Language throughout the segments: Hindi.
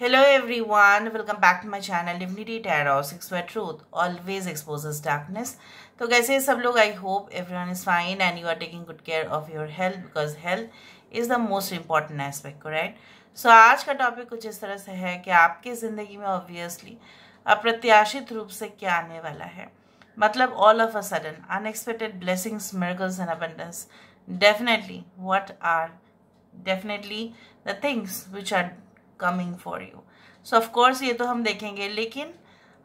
Hello everyone, welcome back to my channel Divinity Tarot six where truth always expose darkness तो कैसे सब लोग I hope everyone is fine and you are taking good care of your health because health is the most important aspect right so आज का टॉपिक कुछ इस तरह से है कि आपकी ज़िंदगी में ऑब्वियसली अप्रत्याशित रूप से क्या आने वाला है मतलब all of a sudden unexpected blessings miracles and abundance definitely what are definitely the things which are coming for you so of course ये तो हम देखेंगे लेकिन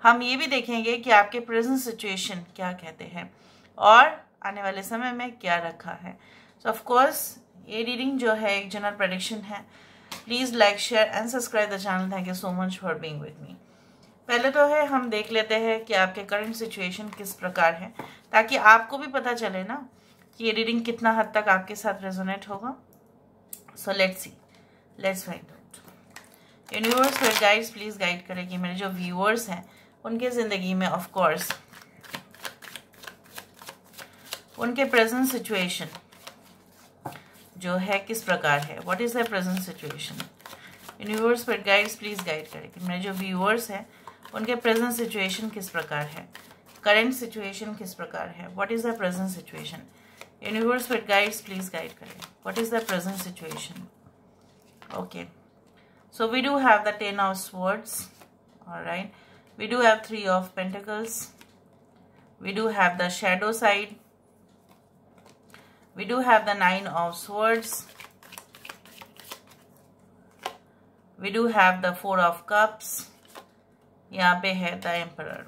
हम ये भी देखेंगे कि आपके प्रेजेंट सिचुएशन क्या कहते हैं और आने वाले समय में क्या रखा है सो ऑफकोर्स ये रीडिंग जो है एक जनरल प्रडिक्शन है please like share and subscribe the channel thank you so much for being with me पहले तो है हम देख लेते हैं कि आपके करंट सिचुएशन किस प्रकार है ताकि आपको भी पता चले ना कि ये रीडिंग कितना हद तक आपके साथ रेजोनेट होगा so let's see let's find universe फिर गाइड्स प्लीज़ गाइड करे कि मेरे जो व्यूअर्स हैं उनके ज़िंदगी में ऑफ कोर्स उनके प्रेजेंट सिचुएशन जो है किस प्रकार है what is the present situation universe पर गाइड्स प्लीज़ गाइड करे कि मेरे जो व्यूअर्स हैं उनके प्रेजेंट सिचुएशन किस प्रकार है करेंट सिचुएशन किस प्रकार है what is the present situation universe with guides please guide करें what is the present situation okay So we do have the 10 of swords. all right We do have 3 of pentacles. We do have the shadow side. We do have the 9 of swords. We do have the 4 of cups. yahan pe hai the emperor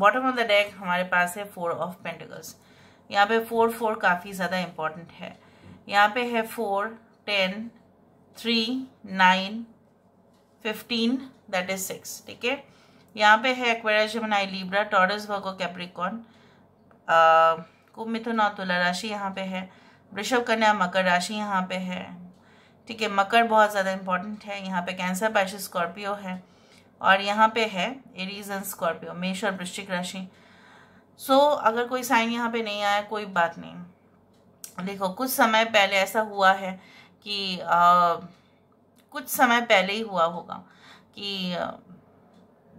bottom of the deck हमारे पास है फोर ऑफ पेंटिकल्स यहाँ पे फोर फोर काफ़ी ज़्यादा इम्पॉर्टेंट है यहाँ पे है four ten three nine fifteen that is six ठीक है यहाँ पे है Aquarius Gemini Libra Taurus Virgo Capricorn कुंभ मिथुन और तुला राशि यहाँ पे है वृषभ कन्या मकर राशि यहाँ पे है ठीक है मकर बहुत ज़्यादा इंपॉर्टेंट है यहाँ पे कैंसर पैश स्कॉर्पियो है और यहाँ पे है एरीज एंड स्कॉर्पियो मेष और वृश्चिक राशि सो so, अगर कोई साइन यहाँ पे नहीं आया कोई बात नहीं देखो कुछ समय पहले ऐसा हुआ है कि आ, uh, कुछ समय पहले ही हुआ होगा कि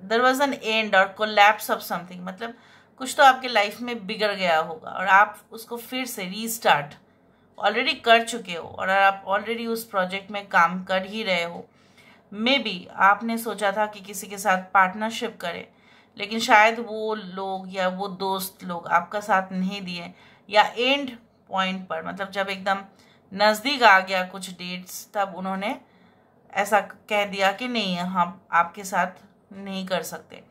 there was an end or lapse of something मतलब कुछ तो आपके लाइफ में बिगड़ गया होगा और आप उसको फिर से रीस्टार्ट ऑलरेडी कर चुके हो और आप ऑलरेडी उस प्रोजेक्ट में काम कर ही रहे हो मे बी आपने सोचा था कि किसी के साथ पार्टनरशिप करें लेकिन शायद वो लोग या वो दोस्त लोग आपका साथ नहीं दिए या एंड पॉइंट पर मतलब जब एकदम नज़दीक आ गया कुछ डेट्स तब उन्होंने ऐसा कह दिया कि नहीं हम आपके साथ नहीं कर सकते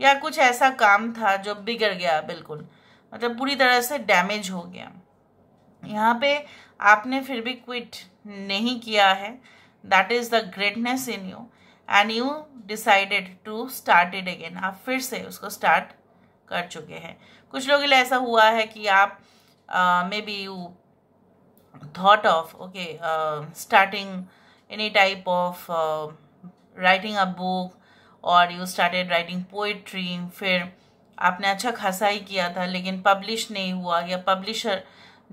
या कुछ ऐसा काम था जो बिगड़ गया बिल्कुल मतलब पूरी तरह से डैमेज हो गया यहाँ पे आपने फिर भी क्विट नहीं किया है that is the greatness in you and you decided to start it again आप फिर से उसको स्टार्ट कर चुके हैं कुछ लोगों के लिए ऐसा हुआ है कि आप maybe you thought of okay starting any type of uh, writing a book और यू स्टार्टेड राइटिंग पोइट्री फिर आपने अच्छा खासा ही किया था लेकिन पब्लिश नहीं हुआ या पब्लिशर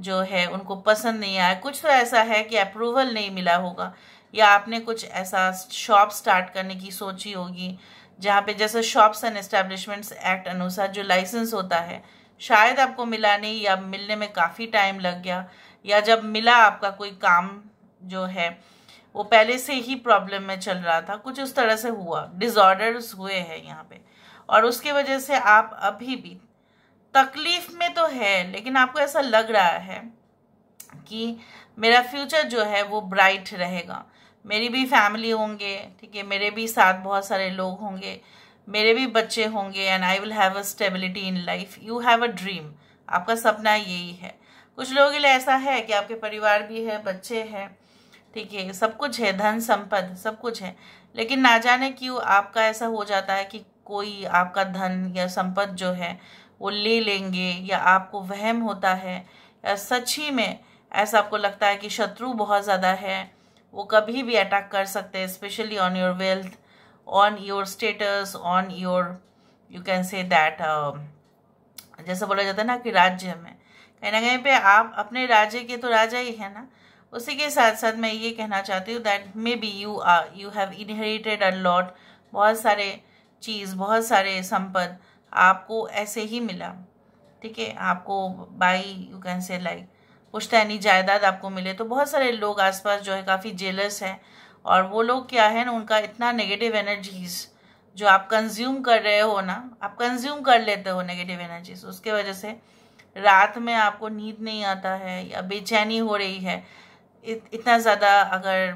जो है उनको पसंद नहीं आया कुछ तो ऐसा है कि अप्रूवल नहीं मिला होगा या आपने कुछ ऐसा शॉप स्टार्ट करने की सोची होगी जहाँ पे जैसे शॉप्स एंड establishments एक्ट अनुसार जो लाइसेंस होता है शायद आपको मिला नहीं या मिलने में काफ़ी टाइम लग गया या जब मिला आपका कोई काम जो है वो पहले से ही प्रॉब्लम में चल रहा था कुछ उस तरह से हुआ डिज़ॉर्डर्स हुए हैं यहाँ पे और उसके वजह से आप अभी भी तकलीफ़ में तो है लेकिन आपको ऐसा लग रहा है कि मेरा फ्यूचर जो है वो ब्राइट रहेगा मेरी भी फैमिली होंगे ठीक है मेरे भी साथ बहुत सारे लोग होंगे मेरे भी बच्चे होंगे and I will have a stability in life you have a dream आपका सपना यही है कुछ लोगों के लिए ऐसा है कि आपके परिवार भी है बच्चे हैं ठीक है सब कुछ है धन संपद सब कुछ है लेकिन ना जाने क्यों आपका ऐसा हो जाता है कि कोई आपका धन या संपद जो है वो ले लेंगे या आपको वहम होता है या सच ही में ऐसा आपको लगता है कि शत्रु बहुत ज़्यादा है वो कभी भी अटैक कर सकते हैं specially on your wealth on your status on your you can say that जैसे बोला जाता है ना कि राज्य में कहीं ना कहीं पे आप अपने राज्य के तो राजा ही है ना उसी के साथ साथ मैं ये कहना चाहती हूँ that maybe you are you have inherited a lot बहुत सारे चीज़ बहुत सारे संपद आपको ऐसे ही मिला ठीक है आपको by you can say like पुश्तैनी जायदाद आपको मिले तो बहुत सारे लोग आसपास जो है काफ़ी जेलस हैं और वो लोग क्या है ना उनका इतना नेगेटिव एनर्जीज़ जो आप कंज्यूम कर रहे हो ना आप कंज्यूम कर लेते हो नेगेटिव एनर्जीज उसके वजह से रात में आपको नींद नहीं आता है या बेचैनी हो रही है इत, इतना ज़्यादा अगर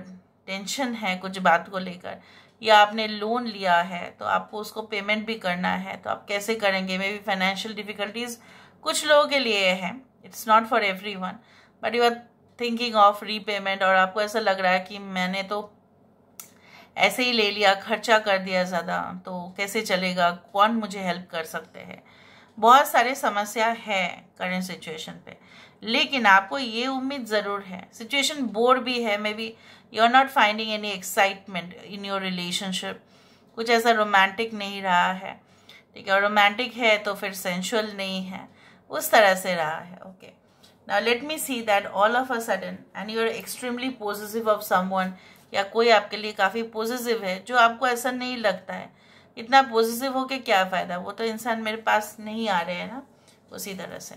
टेंशन है कुछ बात को लेकर या आपने लोन लिया है तो आपको उसको पेमेंट भी करना है तो आप कैसे करेंगे मे बी फाइनेंशियल डिफ़िकल्टीज़ कुछ लोगों के लिए है it's not for everyone but you are thinking of repayment और आपको ऐसा लग रहा है कि मैंने तो ऐसे ही ले लिया खर्चा कर दिया ज़्यादा तो कैसे चलेगा कौन मुझे हेल्प कर सकते हैं बहुत सारे समस्या है करेंट सिचुएशन पर लेकिन आपको ये उम्मीद ज़रूर है सिचुएशन बोर भी है maybe you are not finding any excitement in your relationship कुछ ऐसा रोमांटिक नहीं रहा है ठीक है और रोमांटिक है तो फिर सेंशुअल नहीं है उस तरह से रहा है okay now let me see that all of a sudden and you are extremely positive of someone या कोई आपके लिए काफ़ी पॉजिटिव है जो आपको ऐसा नहीं लगता है इतना पॉजिटिव हो के क्या फ़ायदा वो तो इंसान मेरे पास नहीं आ रहे हैं ना उसी तरह से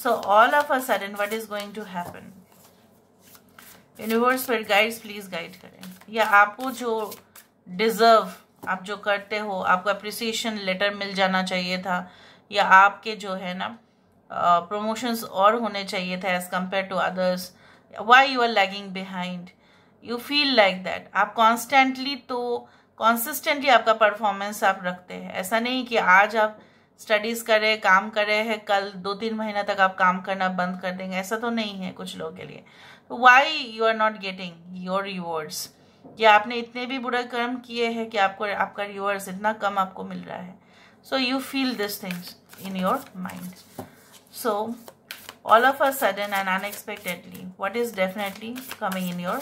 So all of a sudden what is going to happen? Universe फिर गाइड्स प्लीज गाइड करें या आपको जो डिजर्व आप जो करते हो आपको अप्रिसिएशन लेटर मिल जाना चाहिए था या आपके जो है ना प्रमोशंस uh, और होने चाहिए था as compare to others why you are lagging behind you feel like that आप कॉन्स्टेंटली तो कॉन्सिस्टेंटली आपका परफॉर्मेंस आप रखते हैं ऐसा नहीं कि आज आप स्टडीज़ करे काम करे है कल दो तीन महीना तक आप काम करना बंद कर देंगे ऐसा तो नहीं है कुछ लोगों के लिए तो why you are not getting your rewards कि आपने इतने भी बुरे कर्म किए हैं कि आपको आपका रिवॉर्ड्स इतना कम आपको मिल रहा है so you feel this things in your mind so all of a sudden and unexpectedly what is definitely coming in your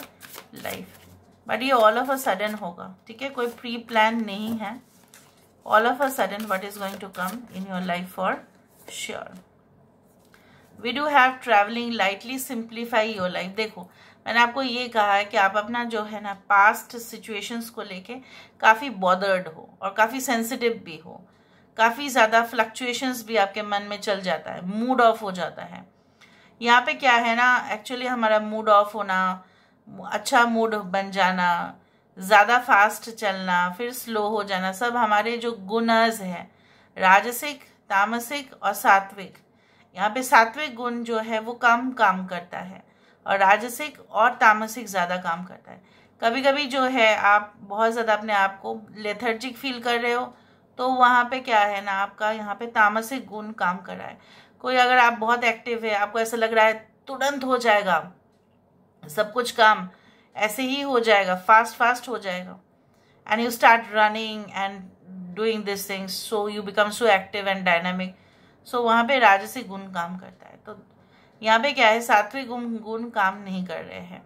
life but ये ऑल ऑफ अ सडन होगा ठीक है कोई प्री प्लान नहीं है all of a sudden what is going to come in your life for sure we do have traveling lightly simplify your life देखो मैंने आपको ये कहा है कि आप अपना जो है ना पास्ट सिचुएशंस को लेके काफ़ी बॉदर्ड हो और काफ़ी सेंसिटिव भी हो काफ़ी ज़्यादा फ्लक्चुएशंस भी आपके मन में चल जाता है मूड ऑफ हो जाता है यहाँ पे क्या है ना एक्चुअली हमारा मूड ऑफ होना अच्छा मूड बन जाना ज़्यादा फास्ट चलना फिर स्लो हो जाना सब हमारे जो गुनज हैं राजसिक तामसिक और सात्विक यहाँ पे सात्विक गुण जो है वो कम काम करता है और राजसिक और तामसिक ज़्यादा काम करता है कभी कभी जो है आप बहुत ज़्यादा अपने आप को लेथर्जिक फील कर रहे हो तो वहाँ पे क्या है ना आपका यहाँ पे तामसिक गुण काम कर रहा है कोई अगर आप बहुत एक्टिव है आपको ऐसा लग रहा है तुरंत हो जाएगा सब कुछ काम ऐसे ही हो जाएगा फास्ट फास्ट हो जाएगा and you start running and doing this things so you become so active and dynamic so वहाँ पे राजसिक गुण काम करता है तो यहाँ पे क्या है सात्विक गुण गुण काम नहीं कर रहे हैं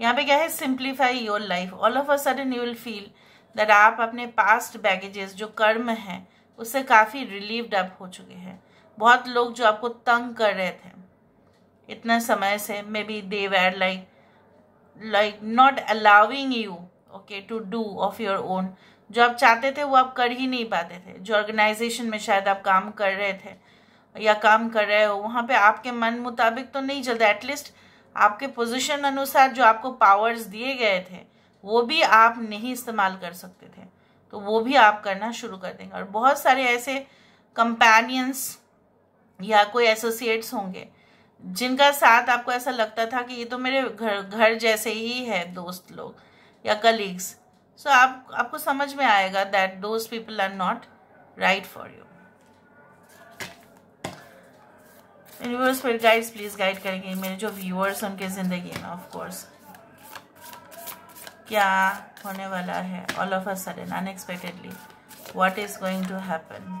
यहाँ पे क्या है simplify your life all of a sudden you will feel that आप अपने पास्ट बैगेजेस जो कर्म हैं उससे काफ़ी रिलीव्ड आप हो चुके हैं बहुत लोग जो आपको तंग कर रहे थे इतना समय से maybe they were like like not allowing you okay to do of your own जो आप चाहते थे वो आप कर ही नहीं पाते थे जो ऑर्गेनाइजेशन में शायद आप काम कर रहे थे या काम कर रहे हो वहाँ पे आपके मन मुताबिक तो नहीं चलता एटलीस्ट आपके पोजीशन अनुसार जो आपको पावर्स दिए गए थे वो भी आप नहीं इस्तेमाल कर सकते थे तो वो भी आप करना शुरू कर देंगे और बहुत सारे ऐसे कंपेनियंस या कोई एसोसिएट्स होंगे जिनका साथ आपको ऐसा लगता था कि ये तो मेरे घर घर जैसे ही है दोस्त लोग या कलीग्स सो so आप आपको समझ में आएगा that those people are not right for you universe फिर गाइड्स प्लीज गाइड करेंगे मेरे जो व्यूअर्स उनके ज़िंदगी में ऑफ कोर्स क्या होने वाला है all of a sudden unexpectedly what is going to happen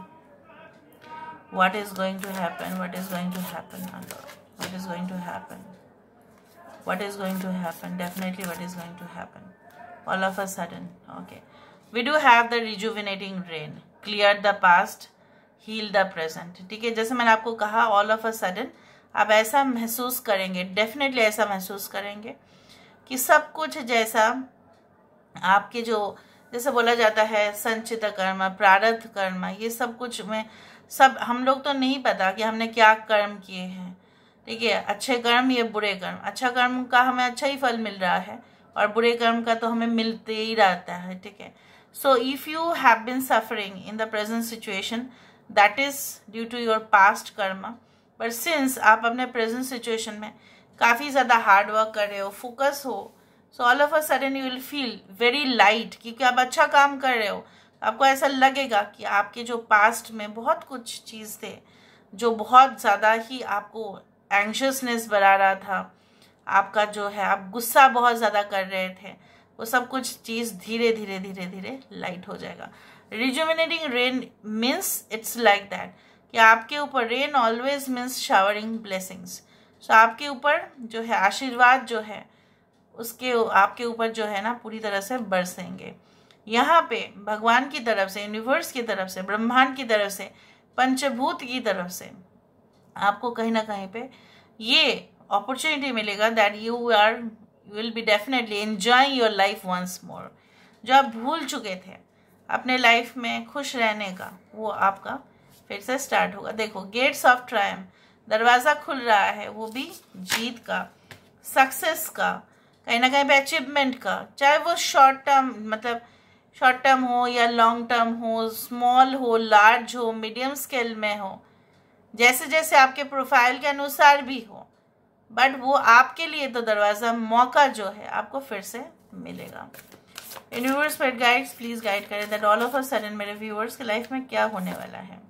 what is going to happen what is going to happen to happen is going to happen what is going to happen definitely what is going to happen all of a sudden okay we do have the rejuvenating rain clear the past heal the present ठीक है जैसे मैंने आपको कहा all of a sudden आप ऐसा महसूस करेंगे definitely ऐसा महसूस करेंगे कि सब कुछ जैसा आपके जो जैसे बोला जाता है संचित कर्म प्रारब्ध कर्म ये सब कुछ में सब हम लोग तो नहीं पता कि हमने क्या कर्म किए हैं ठीक है अच्छे कर्म या बुरे कर्म अच्छा कर्म का हमें अच्छा ही फल मिल रहा है और बुरे कर्म का तो हमें मिलते ही रहता है ठीक है so if you have been suffering in the present situation that is due to your past karma but since आप अपने प्रेजेंट सिचुएशन में काफ़ी ज़्यादा हार्ड वर्क कर रहे हो फोकस हो so all of a sudden you will feel very light क्योंकि आप अच्छा काम कर रहे हो आपको ऐसा लगेगा कि आपके जो पास्ट में बहुत कुछ चीज़ थे जो बहुत ज़्यादा ही आपको एंशसनेस बढ़ा रहा था आपका जो है आप गुस्सा बहुत ज़्यादा कर रहे थे वो सब कुछ चीज़ धीरे धीरे धीरे धीरे लाइट हो जाएगा rejuvenating rain means it's like that कि आपके ऊपर rain always means showering blessings so आपके ऊपर जो है आशीर्वाद जो है उसके आपके ऊपर जो है ना पूरी तरह से बरसेंगे यहाँ पे भगवान की तरफ से यूनिवर्स की तरफ से ब्रह्मांड की तरफ से पंचभूत की तरफ से आपको कहीं ना कहीं पे ये अपॉर्चुनिटी मिलेगा that you are will be definitely enjoy your life once more जो आप भूल चुके थे अपने लाइफ में खुश रहने का वो आपका फिर से स्टार्ट होगा देखो गेट्स ऑफ ट्रायम दरवाज़ा खुल रहा है वो भी जीत का सक्सेस का कहीं ना कहीं पे अचीवमेंट का चाहे वो शॉर्ट टर्म मतलब शॉर्ट टर्म हो या लॉन्ग टर्म हो स्मॉल हो लार्ज हो मीडियम स्केल में हो जैसे जैसे आपके प्रोफाइल के अनुसार भी हो बट वो आपके लिए तो दरवाज़ा मौका जो है आपको फिर से मिलेगा इन व्यूवर्स गाइड्स प्लीज़ गाइड करें that all of a sudden मेरे व्यूवर्स के लाइफ में क्या होने वाला है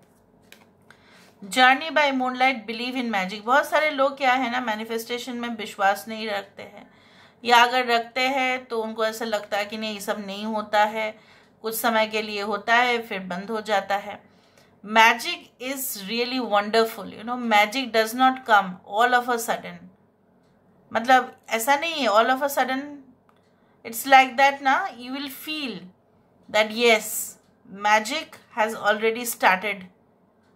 journey by moonlight believe in magic बहुत सारे लोग क्या है ना मैनिफेस्टेशन में विश्वास नहीं रखते हैं या अगर रखते हैं तो उनको ऐसा लगता है कि नहीं ये सब नहीं होता है कुछ समय के लिए होता है फिर बंद हो जाता है magic is really wonderful you know magic does not come all of a sudden matlab aisa nahi all of a sudden it's like that na you will feel that yes magic has already started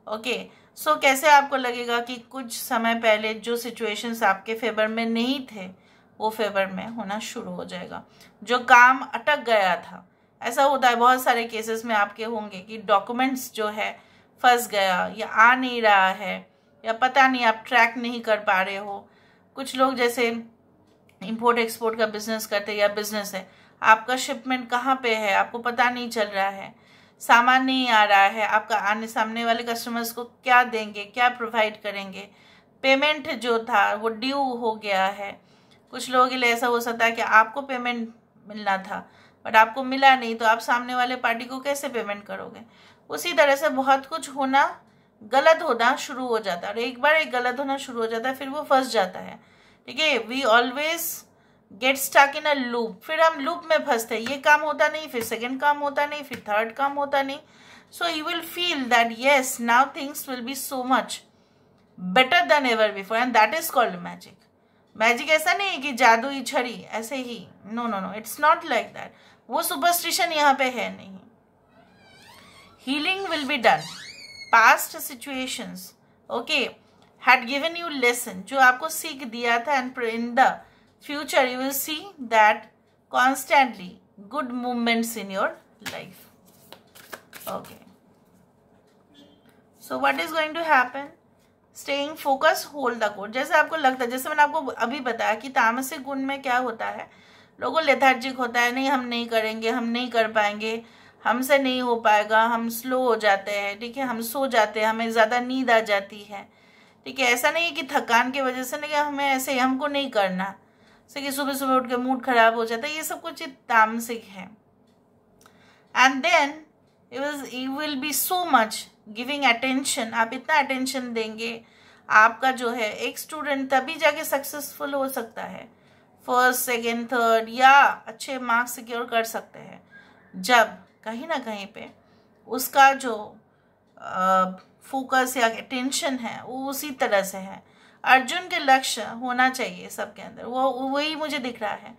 okay so so, कैसे आपको लगेगा कि कुछ समय पहले जो सिचुएशंस आपके फेवर में नहीं थे वो फेवर में होना शुरू हो जाएगा जो काम अटक गया था ऐसा होता है बहुत सारे केसेस में आपके होंगे कि डॉक्यूमेंट्स जो है फंस गया या आ नहीं रहा है या पता नहीं आप ट्रैक नहीं कर पा रहे हो कुछ लोग जैसे इंपोर्ट एक्सपोर्ट का बिजनेस करते या बिजनेस है आपका शिपमेंट कहाँ पे है आपको पता नहीं चल रहा है सामान नहीं आ रहा है आपका आने सामने वाले कस्टमर्स को क्या देंगे क्या प्रोवाइड करेंगे पेमेंट जो था वो ड्यू हो गया है कुछ लोगों के लिए ऐसा हो सकता है कि आपको पेमेंट मिलना था बट आपको मिला नहीं तो आप सामने वाले पार्टी को कैसे पेमेंट करोगे उसी तरह से बहुत कुछ होना गलत होना शुरू हो जाता है और एक बार एक गलत होना शुरू हो जाता है फिर वो फंस जाता है ठीक है we always get stuck in a loop फिर हम लूप में फंसते हैं ये काम होता नहीं फिर सेकेंड काम होता नहीं फिर थर्ड काम होता नहीं so you will feel that yes now things will be so much better than ever before and that is called magic magic ऐसा नहीं है कि जादू ही छड़ी ऐसे ही no no no it's not like that वो सुपरस्टिशन यहाँ पे है नहीं healing will be done past situations okay had given you lesson jo aapko सीख diya tha and in the future you will see that constantly good movements in your life okay so what is going to happen staying focus hold the code jaise aapko lagta jaise maine aapko abhi bataya ki कि gun mein kya hota hai logo lethargic hota hai nahi hum nahi karenge hum nahi kar payenge हमसे नहीं हो पाएगा हम स्लो हो जाते हैं ठीक है हम सो जाते हैं हमें ज़्यादा नींद आ जाती है ठीक है ऐसा नहीं है कि थकान की वजह से नहीं हमें ऐसे हमको नहीं करना जैसे कि सुबह सुबह उठ के मूड खराब हो जाता है ये सब कुछ तामसिक है and then you will be so much giving attention आप इतना अटेंशन देंगे आपका जो है एक स्टूडेंट तभी जाके सक्सेसफुल हो सकता है फर्स्ट सेकेंड थर्ड या अच्छे मार्क्स सिक्योर कर सकते हैं जब कहीं ना कहीं पे उसका जो फोकस या टेंशन है वो उसी तरह से है अर्जुन के लक्ष्य होना चाहिए सबके अंदर वो वही मुझे दिख रहा है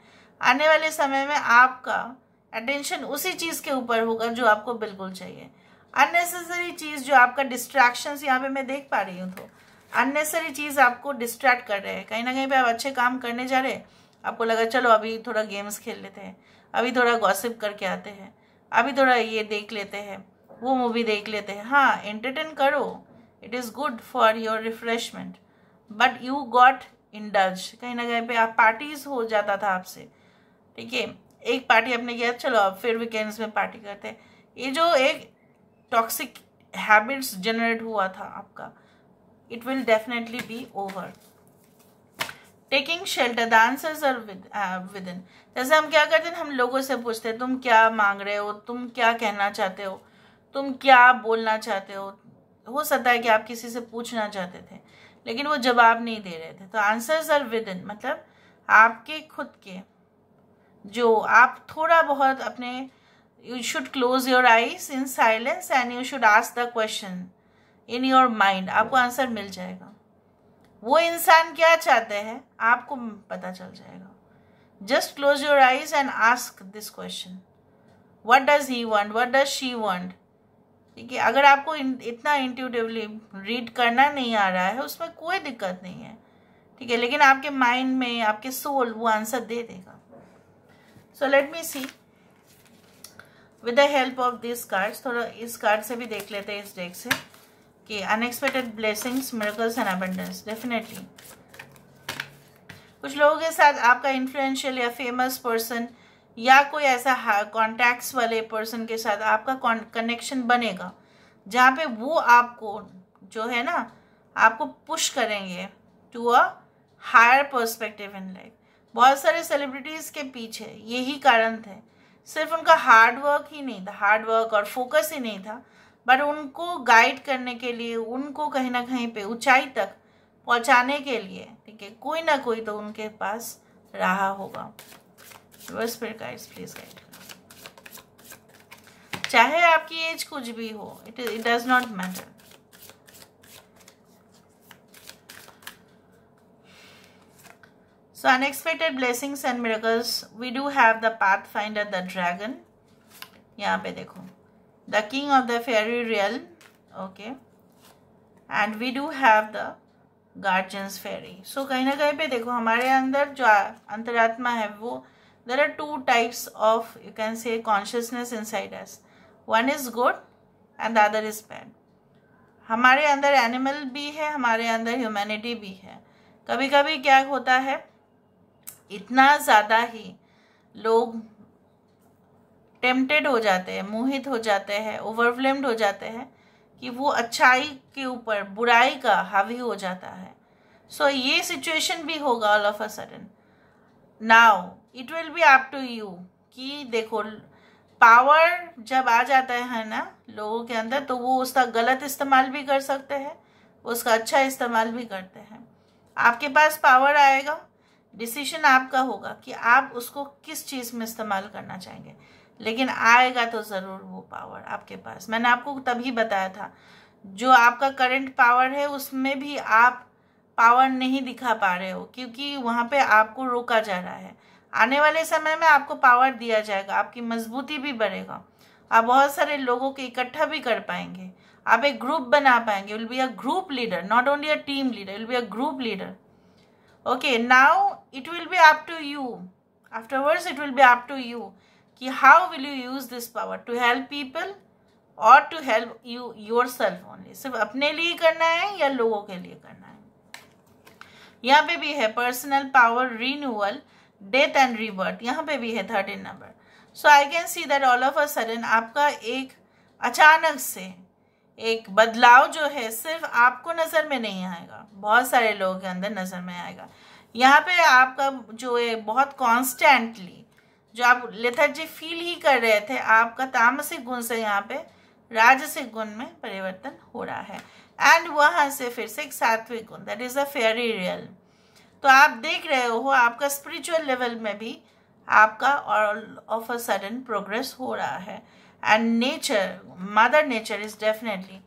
आने वाले समय में आपका अटेंशन उसी चीज़ के ऊपर होगा जो आपको बिल्कुल चाहिए अननेसेसरी चीज़ जो आपका डिस्ट्रैक्शंस यहाँ पे मैं देख पा रही हूँ तो अननेसरी चीज़ आपको डिस्ट्रैक्ट कर रहे हैं कहीं ना कहीं पे आप अच्छे काम करने जा रहे हैं आपको लगा चलो अभी थोड़ा गेम्स खेल लेते हैं अभी थोड़ा गॉसिप करके आते हैं अभी थोड़ा ये देख लेते हैं वो मूवी देख लेते हैं हाँ एंटरटेन करो it is good for your refreshment but you got indulge कहीं ना कहीं पे आप पार्टीज हो जाता था आपसे ठीक है एक पार्टी आपने किया चलो अब फिर वीकेंड्स में पार्टी करते हैं ये जो एक टॉक्सिक हैबिट्स जनरेट हुआ था आपका it will definitely be overtaking shelter the answers are within जैसे हम क्या करते हैं हम लोगों से पूछते हैं तुम क्या मांग रहे हो तुम क्या कहना चाहते हो तुम क्या बोलना चाहते हो हो सकता है कि आप किसी से पूछना चाहते थे लेकिन वो जवाब नहीं दे रहे थे तो आंसर्स आर विद इन मतलब आपके खुद के जो आप थोड़ा बहुत अपने you should close your eyes in silence and you should ask the question in your mind आपको आंसर मिल जाएगा वो इंसान क्या चाहते हैं आपको पता चल जाएगा just close your eyes and ask this question what does he want what does she want ठीक है अगर आपको इतना इंट्यूटिवली रीड करना नहीं आ रहा है उसमें कोई दिक्कत नहीं है ठीक है लेकिन आपके माइंड में आपके सोल वो आंसर दे देगा so let me see with the help of this cards थोड़ा इस कार्ड से भी देख लेते हैं इस डेक से okay unexpected blessings miracles and abundance definitely कुछ लोगों के साथ आपका इन्फ्लुएंशियल या फेमस पर्सन या कोई ऐसा कॉन्टैक्ट्स वाले पर्सन के साथ आपका कनेक्शन बनेगा जहाँ पे वो आपको जो है ना आपको पुश करेंगे to a higher perspective in life बहुत सारे सेलिब्रिटीज़ के पीछे यही कारण थे सिर्फ उनका हार्ड वर्क ही नहीं था हार्ड वर्क और फोकस ही नहीं था बट उनको गाइड करने के लिए उनको कहीं ना कहीं पे ऊंचाई तक पहुंचाने के लिए ठीक है कोई ना कोई तो उनके पास रहा होगा बस फिर गाइड्स प्लीज गाइड चाहे आपकी एज कुछ भी हो it it does not matter unexpected blessings and and we do have the pathfinder the dragon यहाँ पे देखो the king of the fairy realm okay and we do have the guardians fairy so कहीं ना कहीं पे देखो हमारे अंदर जो अंतरात्मा है वो there are two types of you can say consciousness inside us one is good and the other is bad हमारे अंदर एनिमल भी है हमारे अंदर ह्यूमैनिटी भी है कभी कभी क्या होता है इतना ज़्यादा ही लोग टेम्पटेड हो जाते हैं मोहित हो जाते हैं ओवरवेलम्ड हो जाते हैं कि वो अच्छाई के ऊपर बुराई का हावी हो जाता है सो so, ये सिचुएशन भी होगा all of a sudden now it will be up to you कि देखो पावर जब आ जाता है ना लोगों के अंदर तो वो उसका गलत इस्तेमाल भी कर सकते हैं उसका अच्छा इस्तेमाल भी करते हैं आपके पास पावर आएगा डिसीशन आपका होगा कि आप उसको किस चीज़ में इस्तेमाल करना चाहेंगे लेकिन आएगा तो ज़रूर वो पावर आपके पास मैंने आपको तभी बताया था जो आपका करंट पावर है उसमें भी आप पावर नहीं दिखा पा रहे हो क्योंकि वहाँ पे आपको रोका जा रहा है आने वाले समय में आपको पावर दिया जाएगा आपकी मजबूती भी बढ़ेगा आप बहुत सारे लोगों के इकट्ठा भी कर पाएंगे आप एक ग्रुप बना पाएंगे will be a group leader not only a team leader will be a group leader okay now it will be up to you afterwards it will be up to you कि how will you use this power to help people और to help you yourself only सिर्फ अपने लिए करना है या लोगों के लिए करना है यहाँ पे भी है personal power renewal death and rebirth यहाँ पे भी है thirteen number so I can see that all of a sudden आपका एक अचानक से एक बदलाव जो है सिर्फ आपको नज़र में नहीं आएगा बहुत सारे लोगों के अंदर नज़र में आएगा यहाँ पे आपका जो है बहुत कॉन्स्टेंटली जो आप लेथर्जी फील ही कर रहे थे आपका तामसिक गुण से यहाँ पे राजसिक गुण में परिवर्तन हो रहा है एंड वहाँ से फिर से एक सात्विक गुण that is a fairy real तो आप देख रहे हो आपका स्पिरिचुअल लेवल में भी आपका और ऑफ अ सडन प्रोग्रेस हो रहा है and nature mother nature is definitely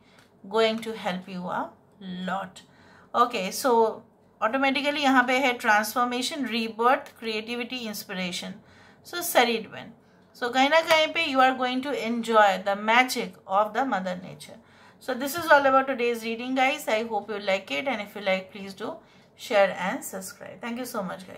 going to help you a lot okay so automatically यहाँ पे है transformation rebirth creativity inspiration So serried when. So kahin kaipe you are going to enjoy the magic of the mother nature. So this is all about today's reading guys. I hope you like it and if you like please do share and subscribe. Thank you so much guys.